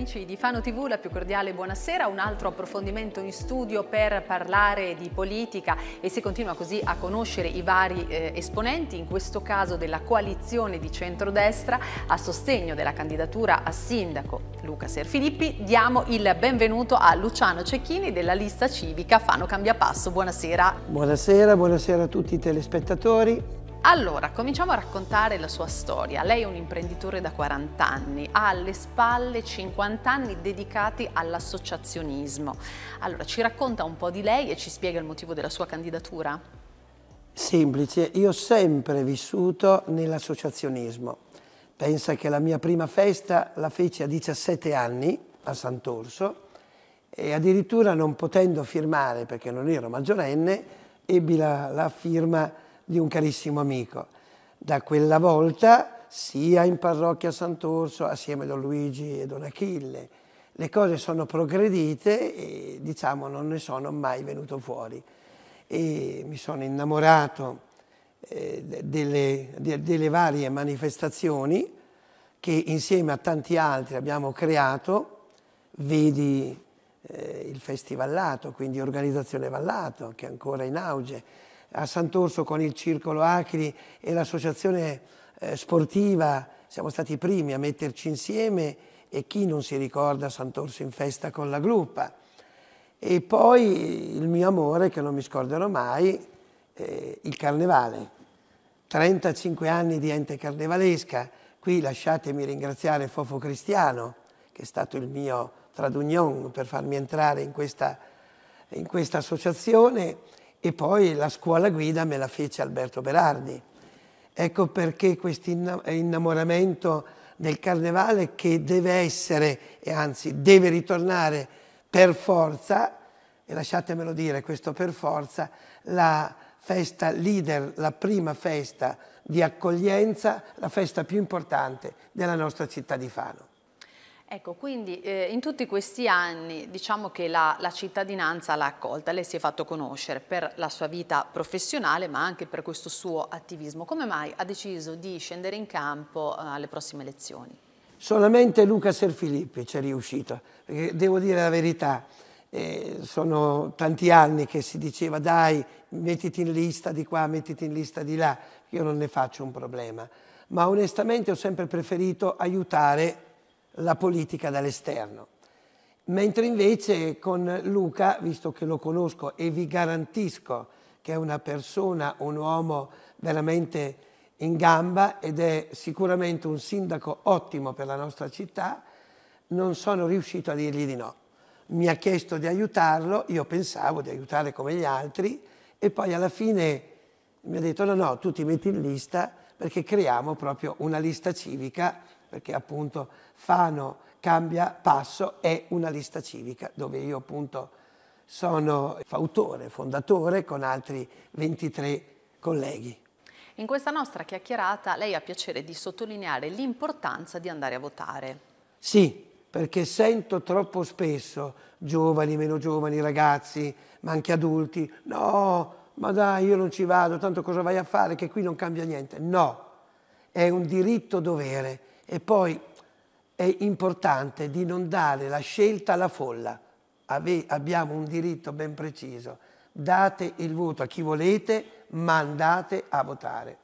amici di Fano TV, la più cordiale buonasera, un altro approfondimento in studio per parlare di politica e si continua così a conoscere i vari eh, esponenti, in questo caso della coalizione di centrodestra a sostegno della candidatura a sindaco Luca Serfilippi. Diamo il benvenuto a Luciano Cecchini della lista civica Fano Cambia Passo. Buonasera. Buonasera, buonasera a tutti i telespettatori. Allora, cominciamo a raccontare la sua storia. Lei è un imprenditore da 40 anni, ha alle spalle 50 anni dedicati all'associazionismo. Allora, ci racconta un po' di lei e ci spiega il motivo della sua candidatura? Semplice, io ho sempre vissuto nell'associazionismo. Pensa che la mia prima festa la feci a 17 anni a Sant'Orso e addirittura non potendo firmare perché non ero maggiorenne, ebbi la, la firma di un carissimo amico. Da quella volta, sia in parrocchia Sant'Orso, assieme a Don Luigi e Don Achille, le cose sono progredite e diciamo non ne sono mai venuto fuori. E mi sono innamorato eh, delle, de, delle varie manifestazioni che insieme a tanti altri abbiamo creato, vedi eh, il Festivallato, quindi Organizzazione Vallato, che è ancora in auge, a Sant'Orso con il Circolo Acri e l'associazione eh, sportiva siamo stati i primi a metterci insieme e chi non si ricorda Sant'Orso in festa con la gruppa. E poi il mio amore, che non mi scorderò mai, eh, il carnevale. 35 anni di ente carnevalesca, qui lasciatemi ringraziare Fofo Cristiano, che è stato il mio tradunion per farmi entrare in questa, in questa associazione, e poi la scuola guida me la fece Alberto Berardi. Ecco perché questo innamoramento del carnevale che deve essere, e anzi deve ritornare per forza, e lasciatemelo dire questo per forza, la festa leader, la prima festa di accoglienza, la festa più importante della nostra città di Fano. Ecco, quindi eh, in tutti questi anni diciamo che la, la cittadinanza l'ha accolta, lei si è fatto conoscere per la sua vita professionale ma anche per questo suo attivismo. Come mai ha deciso di scendere in campo eh, alle prossime elezioni? Solamente Luca Serfilippi ci è riuscito, perché devo dire la verità, eh, sono tanti anni che si diceva dai mettiti in lista di qua, mettiti in lista di là, io non ne faccio un problema, ma onestamente ho sempre preferito aiutare la politica dall'esterno. Mentre invece con Luca, visto che lo conosco e vi garantisco che è una persona, un uomo veramente in gamba ed è sicuramente un sindaco ottimo per la nostra città, non sono riuscito a dirgli di no. Mi ha chiesto di aiutarlo, io pensavo di aiutare come gli altri e poi alla fine mi ha detto no no, tu ti metti in lista perché creiamo proprio una lista civica perché appunto Fano cambia passo è una lista civica dove io appunto sono fautore, fondatore con altri 23 colleghi. In questa nostra chiacchierata lei ha piacere di sottolineare l'importanza di andare a votare. Sì, perché sento troppo spesso giovani, meno giovani, ragazzi, ma anche adulti, no, ma dai, io non ci vado, tanto cosa vai a fare che qui non cambia niente. No, è un diritto dovere e poi è importante di non dare la scelta alla folla. Ave, abbiamo un diritto ben preciso. Date il voto a chi volete, ma andate a votare.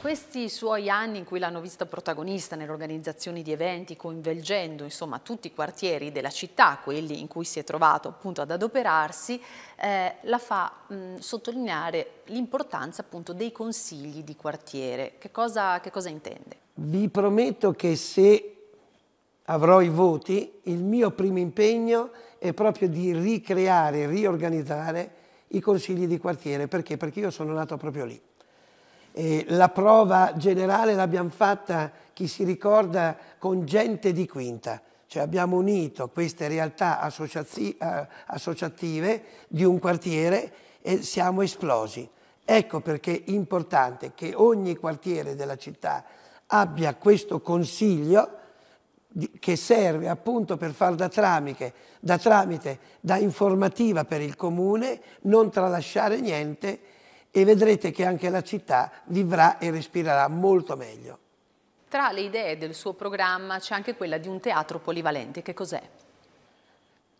Questi suoi anni in cui l'hanno vista protagonista nell'organizzazione di eventi, coinvolgendo insomma, tutti i quartieri della città, quelli in cui si è trovato appunto ad adoperarsi, eh, la fa mh, sottolineare l'importanza appunto dei consigli di quartiere. Che cosa, che cosa intende? Vi prometto che se avrò i voti, il mio primo impegno è proprio di ricreare, riorganizzare i consigli di quartiere. Perché? Perché io sono nato proprio lì. E la prova generale l'abbiamo fatta, chi si ricorda, con gente di quinta. Cioè abbiamo unito queste realtà associative di un quartiere e siamo esplosi. Ecco perché è importante che ogni quartiere della città abbia questo consiglio che serve appunto per far da tramite, da tramite, da informativa per il comune, non tralasciare niente e vedrete che anche la città vivrà e respirerà molto meglio. Tra le idee del suo programma c'è anche quella di un teatro polivalente, che cos'è?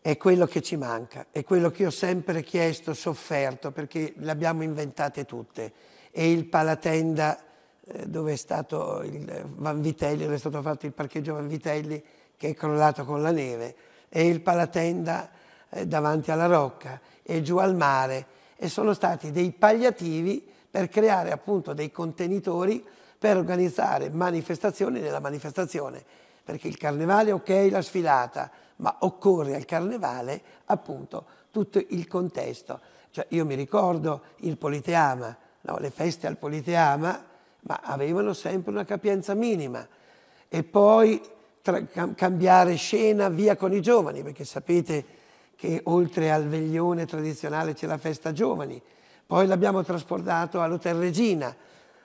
È quello che ci manca, è quello che ho sempre chiesto, sofferto, perché le abbiamo inventate tutte. E il Palatenda eh, dove è stato il eh, Vanvitelli, dove è stato fatto il parcheggio Vanvitelli che è crollato con la neve e il Palatenda eh, davanti alla Rocca e giù al mare e sono stati dei pagliativi per creare appunto dei contenitori per organizzare manifestazioni nella manifestazione perché il carnevale ok la sfilata ma occorre al carnevale appunto tutto il contesto cioè, io mi ricordo il Politeama no? le feste al Politeama ma avevano sempre una capienza minima. E poi tra, cambiare scena via con i giovani, perché sapete che oltre al veglione tradizionale c'è la festa giovani, poi l'abbiamo trasportato all'Hotel Regina,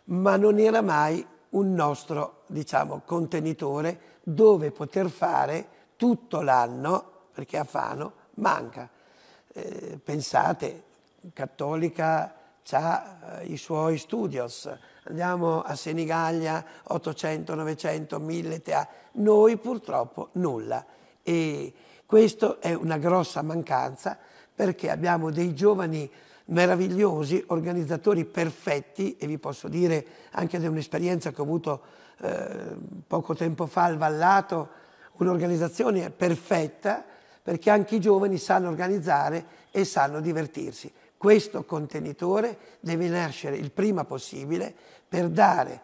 ma non era mai un nostro diciamo, contenitore dove poter fare tutto l'anno, perché a Fano manca. Eh, pensate, Cattolica ha eh, i suoi studios, andiamo a Senigallia, 800, 900, 1000 teatri, noi purtroppo nulla. E questa è una grossa mancanza perché abbiamo dei giovani meravigliosi, organizzatori perfetti e vi posso dire anche di un'esperienza che ho avuto eh, poco tempo fa al Vallato, un'organizzazione perfetta perché anche i giovani sanno organizzare e sanno divertirsi. Questo contenitore deve nascere il prima possibile per dare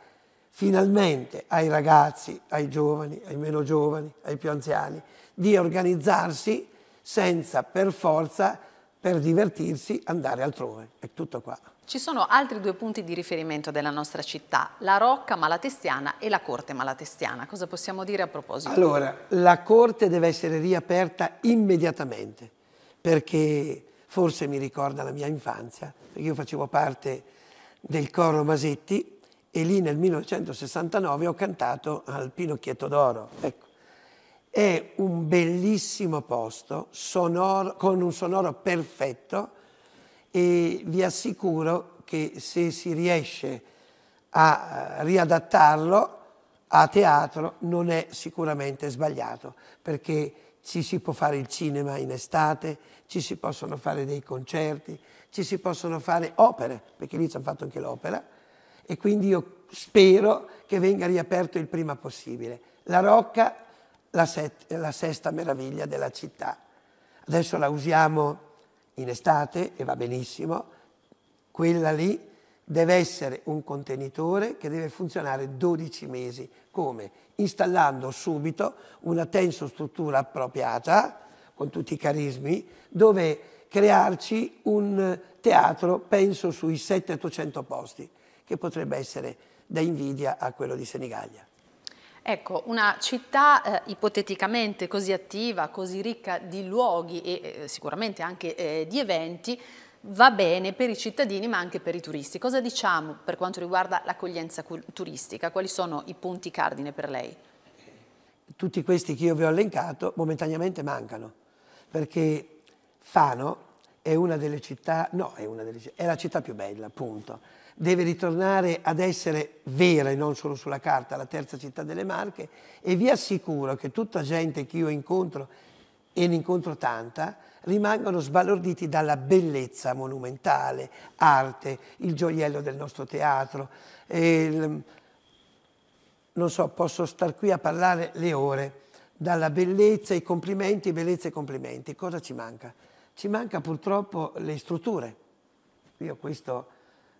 finalmente ai ragazzi, ai giovani, ai meno giovani, ai più anziani, di organizzarsi senza per forza, per divertirsi, andare altrove. È tutto qua. Ci sono altri due punti di riferimento della nostra città, la Rocca Malatestiana e la Corte Malatestiana. Cosa possiamo dire a proposito? Allora, la Corte deve essere riaperta immediatamente, perché forse mi ricorda la mia infanzia, perché io facevo parte del coro Masetti e lì nel 1969 ho cantato al Pinocchietto d'Oro. Ecco. È un bellissimo posto, sonoro, con un sonoro perfetto e vi assicuro che se si riesce a eh, riadattarlo a teatro non è sicuramente sbagliato, perché ci si può fare il cinema in estate, ci si possono fare dei concerti, ci si possono fare opere, perché lì ci hanno fatto anche l'opera, e quindi io spero che venga riaperto il prima possibile. La Rocca, la, set, la sesta meraviglia della città. Adesso la usiamo in estate e va benissimo. Quella lì deve essere un contenitore che deve funzionare 12 mesi. Come? Installando subito una struttura appropriata, con tutti i carismi, dove crearci un teatro, penso, sui 700-800 posti che potrebbe essere da invidia a quello di Senigallia. Ecco, una città eh, ipoteticamente così attiva, così ricca di luoghi e eh, sicuramente anche eh, di eventi, va bene per i cittadini ma anche per i turisti. Cosa diciamo per quanto riguarda l'accoglienza turistica? Quali sono i punti cardine per lei? Tutti questi che io vi ho elencato momentaneamente mancano, perché Fano è una delle città, no, è, una delle, è la città più bella, appunto deve ritornare ad essere vera e non solo sulla carta la terza città delle Marche e vi assicuro che tutta gente che io incontro e ne incontro tanta, rimangono sbalorditi dalla bellezza monumentale, arte, il gioiello del nostro teatro. Il, ehm, non so, posso star qui a parlare le ore, dalla bellezza, i complimenti, bellezza e complimenti. Cosa ci manca? Ci manca purtroppo le strutture. Io questo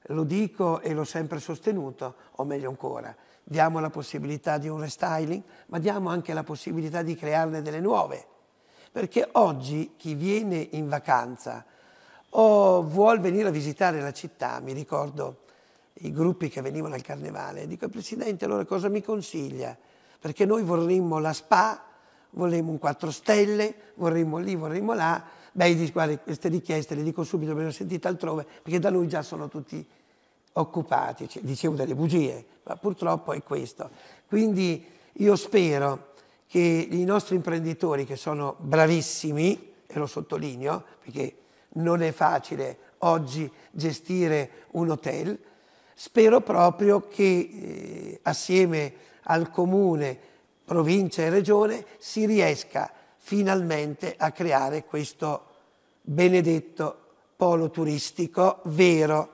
lo dico e l'ho sempre sostenuto, o meglio ancora, diamo la possibilità di un restyling, ma diamo anche la possibilità di crearne delle nuove. Perché oggi chi viene in vacanza o vuole venire a visitare la città, mi ricordo i gruppi che venivano al carnevale, dico Presidente allora cosa mi consiglia? Perché noi vorremmo la spa, vorremmo un 4 stelle, vorremmo lì, vorremmo là, beh, dice, guarda, queste richieste le dico subito perché le ho sentite altrove, perché da lui già sono tutti occupati, cioè, dicevo delle bugie, ma purtroppo è questo. Quindi io spero che i nostri imprenditori, che sono bravissimi, e lo sottolineo, perché non è facile oggi gestire un hotel, spero proprio che eh, assieme al comune, provincia e regione si riesca a finalmente a creare questo benedetto polo turistico vero,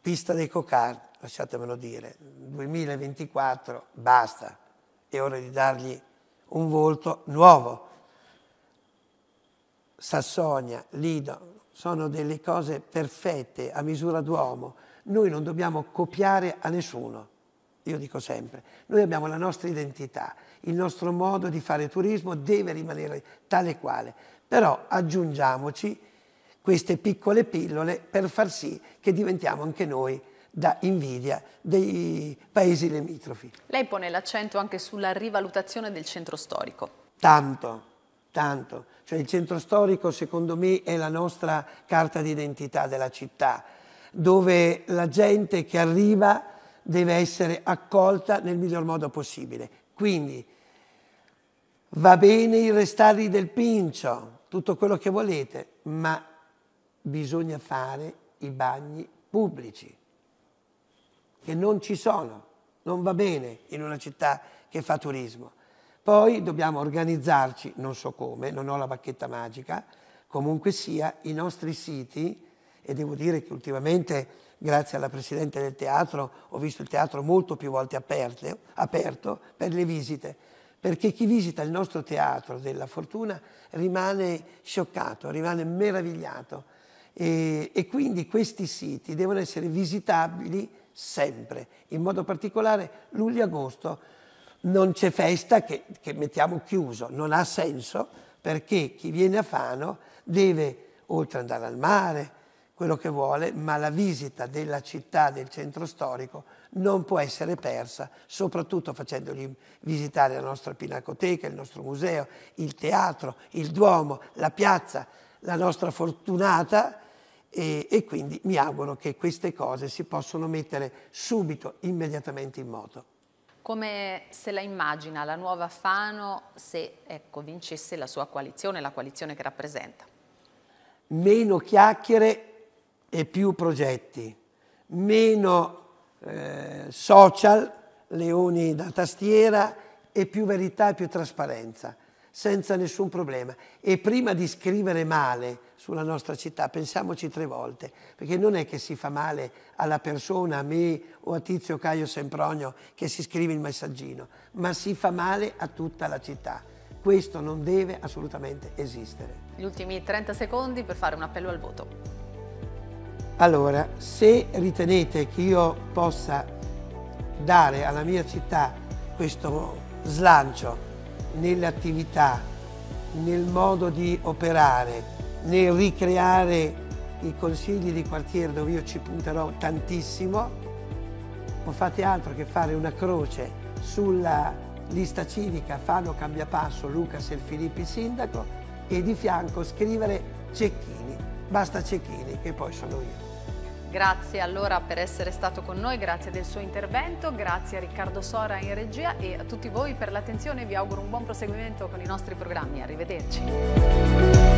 pista dei cocard, lasciatemelo dire, 2024 basta, è ora di dargli un volto nuovo. Sassonia, Lido, sono delle cose perfette a misura d'uomo, noi non dobbiamo copiare a nessuno io dico sempre, noi abbiamo la nostra identità, il nostro modo di fare turismo deve rimanere tale e quale, però aggiungiamoci queste piccole pillole per far sì che diventiamo anche noi da invidia dei paesi limitrofi. Lei pone l'accento anche sulla rivalutazione del centro storico. Tanto, tanto. Cioè il centro storico secondo me è la nostra carta d'identità della città, dove la gente che arriva deve essere accolta nel miglior modo possibile. Quindi va bene il restare del pincio, tutto quello che volete, ma bisogna fare i bagni pubblici, che non ci sono, non va bene in una città che fa turismo. Poi dobbiamo organizzarci, non so come, non ho la bacchetta magica, comunque sia, i nostri siti, e devo dire che ultimamente grazie alla Presidente del teatro, ho visto il teatro molto più volte aperte, aperto per le visite, perché chi visita il nostro teatro della fortuna rimane scioccato, rimane meravigliato e, e quindi questi siti devono essere visitabili sempre, in modo particolare luglio-agosto. Non c'è festa che, che mettiamo chiuso, non ha senso perché chi viene a Fano deve, oltre ad andare al mare, quello che vuole, ma la visita della città, del centro storico, non può essere persa, soprattutto facendogli visitare la nostra pinacoteca, il nostro museo, il teatro, il Duomo, la piazza, la nostra fortunata e, e quindi mi auguro che queste cose si possano mettere subito, immediatamente in moto. Come se la immagina la nuova Fano se ecco, vincesse la sua coalizione, la coalizione che rappresenta? Meno chiacchiere e più progetti, meno eh, social, leoni da tastiera e più verità e più trasparenza, senza nessun problema. E prima di scrivere male sulla nostra città, pensiamoci tre volte, perché non è che si fa male alla persona, a me o a Tizio Caio Sempronio che si scrive il messaggino, ma si fa male a tutta la città. Questo non deve assolutamente esistere. Gli ultimi 30 secondi per fare un appello al voto. Allora, se ritenete che io possa dare alla mia città questo slancio nelle attività, nel modo di operare, nel ricreare i consigli di quartiere dove io ci punterò tantissimo, non fate altro che fare una croce sulla lista civica Fano Cambia Passo Luca Serfilippi Sindaco e di fianco scrivere Cecchini, basta Cecchini che poi sono io. Grazie allora per essere stato con noi, grazie del suo intervento, grazie a Riccardo Sora in regia e a tutti voi per l'attenzione. Vi auguro un buon proseguimento con i nostri programmi. Arrivederci.